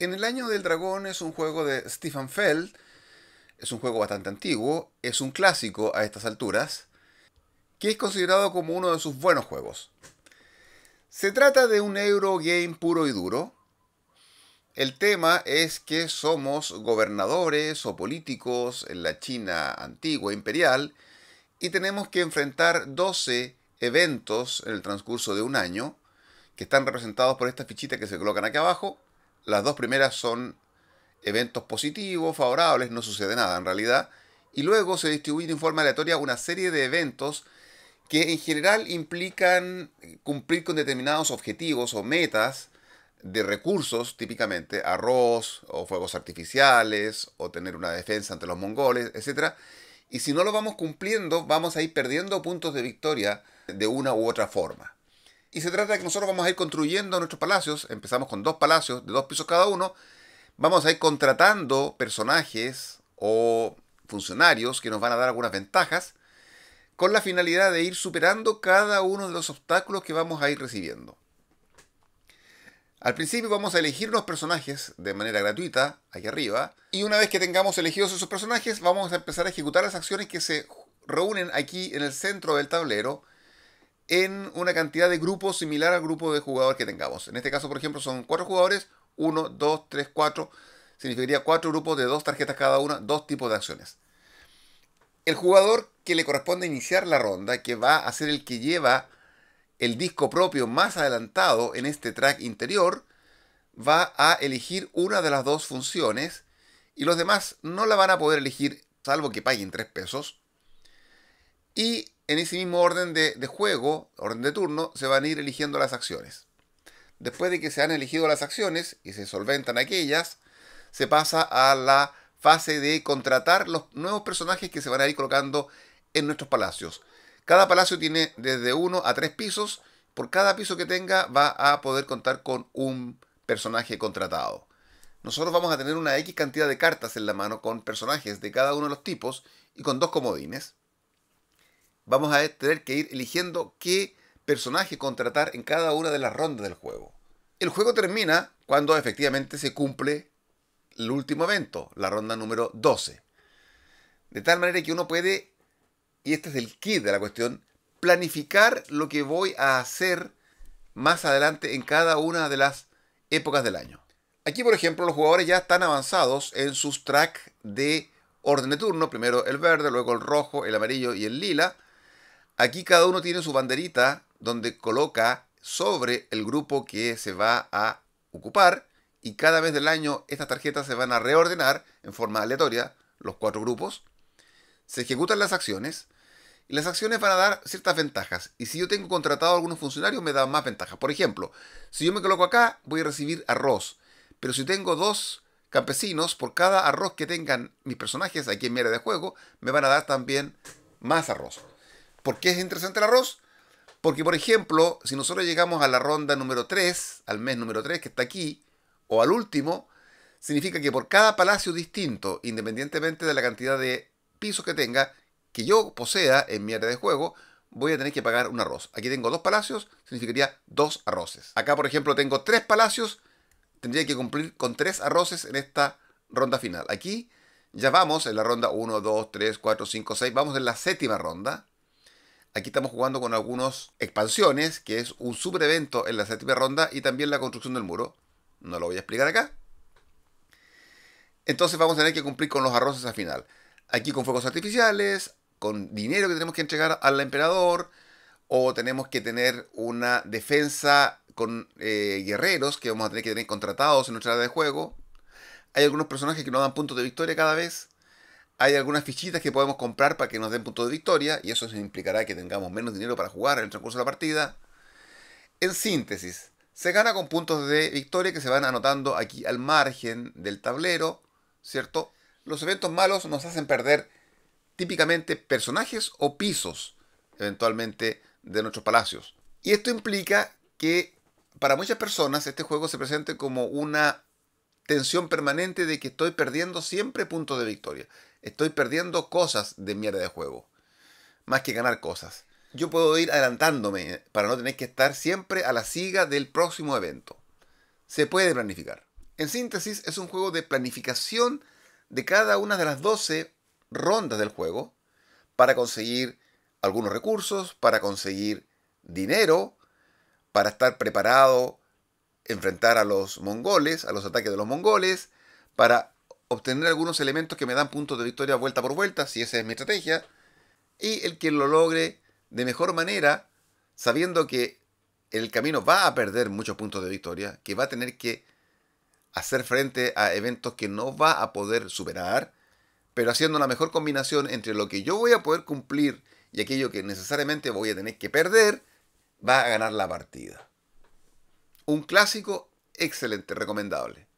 En el año del dragón es un juego de Stephen Feld, es un juego bastante antiguo, es un clásico a estas alturas, que es considerado como uno de sus buenos juegos. Se trata de un Eurogame puro y duro. El tema es que somos gobernadores o políticos en la China antigua imperial y tenemos que enfrentar 12 eventos en el transcurso de un año que están representados por esta fichita que se colocan aquí abajo las dos primeras son eventos positivos, favorables, no sucede nada en realidad. Y luego se distribuye en forma aleatoria una serie de eventos que en general implican cumplir con determinados objetivos o metas de recursos, típicamente arroz o fuegos artificiales o tener una defensa ante los mongoles, etc. Y si no lo vamos cumpliendo, vamos a ir perdiendo puntos de victoria de una u otra forma. Y se trata de que nosotros vamos a ir construyendo nuestros palacios. Empezamos con dos palacios de dos pisos cada uno. Vamos a ir contratando personajes o funcionarios que nos van a dar algunas ventajas con la finalidad de ir superando cada uno de los obstáculos que vamos a ir recibiendo. Al principio vamos a elegir los personajes de manera gratuita, aquí arriba, y una vez que tengamos elegidos esos personajes, vamos a empezar a ejecutar las acciones que se reúnen aquí en el centro del tablero en una cantidad de grupos similar al grupo de jugadores que tengamos. En este caso, por ejemplo, son cuatro jugadores, uno dos tres cuatro Significaría cuatro grupos de dos tarjetas cada una, dos tipos de acciones. El jugador que le corresponde iniciar la ronda, que va a ser el que lleva el disco propio más adelantado en este track interior, va a elegir una de las dos funciones y los demás no la van a poder elegir salvo que paguen tres pesos. Y en ese mismo orden de, juego, orden de turno, se van a ir eligiendo las acciones. Después de que se han elegido las acciones y se solventan aquellas, se pasa a la fase de contratar los nuevos personajes que se van a ir colocando en nuestros palacios. Cada palacio tiene desde uno a tres pisos. Por cada piso que tenga va a poder contar con un personaje contratado. Nosotros vamos a tener una X cantidad de cartas en la mano con personajes de cada uno de los tipos y con dos comodines vamos a tener que ir eligiendo qué personaje contratar en cada una de las rondas del juego. El juego termina cuando efectivamente se cumple el último evento, la ronda número 12. De tal manera que uno puede, y este es el kit de la cuestión, planificar lo que voy a hacer más adelante en cada una de las épocas del año. Aquí, por ejemplo, los jugadores ya están avanzados en sus tracks de orden de turno. Primero el verde, luego el rojo, el amarillo y el lila. Aquí cada uno tiene su banderita donde coloca sobre el grupo que se va a ocupar y cada vez del año estas tarjetas se van a reordenar en forma aleatoria, los cuatro grupos. Se ejecutan las acciones y las acciones van a dar ciertas ventajas. Y si yo tengo contratado a algunos funcionarios me da más ventajas. Por ejemplo, si yo me coloco acá voy a recibir arroz, pero si tengo dos campesinos, por cada arroz que tengan mis personajes aquí en mi área de juego, me van a dar también más arroz. ¿Por qué es interesante el arroz? Porque, por ejemplo, si nosotros llegamos a la ronda número 3, al mes número 3 que está aquí, o al último, significa que por cada palacio distinto, independientemente de la cantidad de pisos que tenga, que yo posea en mi área de juego, voy a tener que pagar un arroz. Aquí tengo dos palacios, significaría dos arroces. Acá, por ejemplo, tengo tres palacios, tendría que cumplir con tres arroces en esta ronda final. Aquí ya vamos en la ronda 1, 2, 3, 4, 5, 6, vamos en la séptima ronda. Aquí estamos jugando con algunos expansiones, que es un super evento en la séptima ronda y también la construcción del muro. No lo voy a explicar acá. Entonces vamos a tener que cumplir con los arroces al final. Aquí con fuegos artificiales, con dinero que tenemos que entregar al emperador, o tenemos que tener una defensa con eh, guerreros que vamos a tener que tener contratados en nuestra área de juego. Hay algunos personajes que nos dan puntos de victoria cada vez hay algunas fichitas que podemos comprar para que nos den puntos de victoria, y eso implicará que tengamos menos dinero para jugar en el transcurso de la partida. En síntesis, se gana con puntos de victoria que se van anotando aquí al margen del tablero, ¿cierto? Los eventos malos nos hacen perder típicamente personajes o pisos, eventualmente, de nuestros palacios. Y esto implica que para muchas personas este juego se presente como una tensión permanente de que estoy perdiendo siempre puntos de victoria. Estoy perdiendo cosas de mierda de juego, más que ganar cosas. Yo puedo ir adelantándome para no tener que estar siempre a la siga del próximo evento. Se puede planificar. En síntesis, es un juego de planificación de cada una de las 12 rondas del juego para conseguir algunos recursos, para conseguir dinero, para estar preparado, enfrentar a los mongoles, a los ataques de los mongoles, para obtener algunos elementos que me dan puntos de victoria vuelta por vuelta, si esa es mi estrategia, y el que lo logre de mejor manera, sabiendo que el camino va a perder muchos puntos de victoria, que va a tener que hacer frente a eventos que no va a poder superar, pero haciendo la mejor combinación entre lo que yo voy a poder cumplir y aquello que necesariamente voy a tener que perder, va a ganar la partida. Un clásico excelente, recomendable.